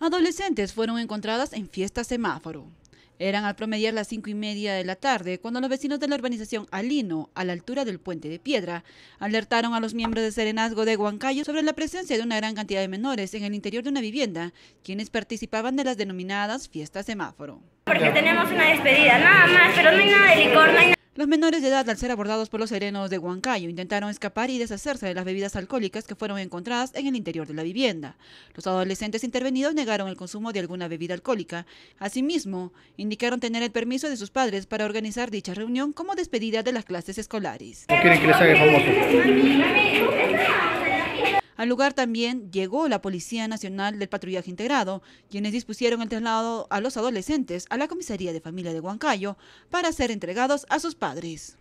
Adolescentes fueron encontradas en fiesta semáforo. Eran al promediar las cinco y media de la tarde cuando los vecinos de la urbanización Alino, a la altura del puente de piedra, alertaron a los miembros de Serenazgo de Huancayo sobre la presencia de una gran cantidad de menores en el interior de una vivienda, quienes participaban de las denominadas fiestas semáforo. Porque tenemos una despedida, nada más, pero no hay nada de licor, no hay nada. Los menores de edad, al ser abordados por los serenos de Huancayo, intentaron escapar y deshacerse de las bebidas alcohólicas que fueron encontradas en el interior de la vivienda. Los adolescentes intervenidos negaron el consumo de alguna bebida alcohólica. Asimismo, indicaron tener el permiso de sus padres para organizar dicha reunión como despedida de las clases escolares. Al lugar también llegó la Policía Nacional del Patrullaje Integrado, quienes dispusieron el traslado a los adolescentes a la comisaría de familia de Huancayo para ser entregados a sus padres.